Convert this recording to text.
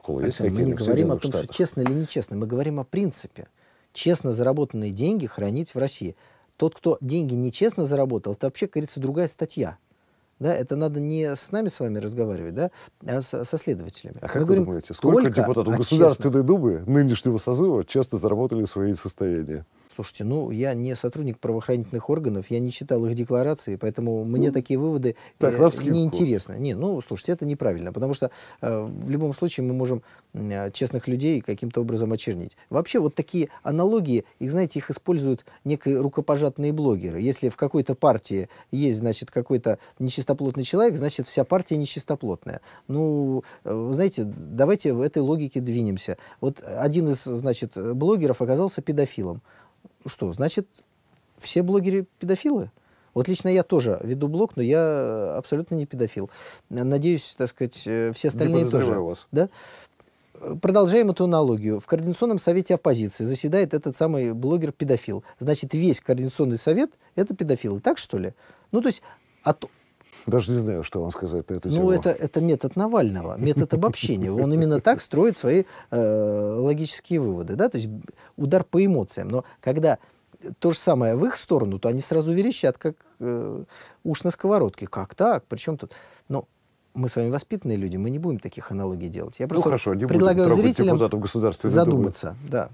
Школа. Есть мы не говорим о том, Штатах? что честно или нечестно. Мы говорим о принципе. Честно заработанные деньги хранить в России. Тот, кто деньги нечестно заработал, это вообще, как говорится, другая статья. Да, это надо не с нами с вами разговаривать, да, а со, со следователями. А Мы как говорим, вы думаете, сколько депутатов Государственной честно... Думы нынешнего созыва честно заработали свои состояния? Слушайте, ну я не сотрудник правоохранительных органов, я не читал их декларации, поэтому мне ну, такие выводы так, э, неинтересны. Не, ну слушайте, это неправильно, потому что э, в любом случае мы можем э, честных людей каким-то образом очернить. Вообще вот такие аналогии, их, знаете, их используют некие рукопожатные блогеры. Если в какой-то партии есть, значит, какой-то нечистоплотный человек, значит, вся партия нечистоплотная. Ну, э, знаете, давайте в этой логике двинемся. Вот один из, значит, блогеров оказался педофилом что, значит, все блогеры педофилы? Вот лично я тоже веду блог, но я абсолютно не педофил. Надеюсь, так сказать, э, все остальные не тоже. вас. Да? Продолжаем эту аналогию. В Координационном совете оппозиции заседает этот самый блогер-педофил. Значит, весь Координационный совет — это педофилы. Так, что ли? Ну, то есть от даже не знаю, что вам сказать на эту ну, тему. Ну, это, это метод Навального, метод обобщения. Он именно так строит свои э, логические выводы. Да? То есть удар по эмоциям. Но когда то же самое в их сторону, то они сразу верещат, как э, уш на сковородке. Как так? Причем тут... Но ну, мы с вами воспитанные люди, мы не будем таких аналогий делать. Я ну, просто ну, хорошо, не предлагаю зрителям задуматься. Думы. Да.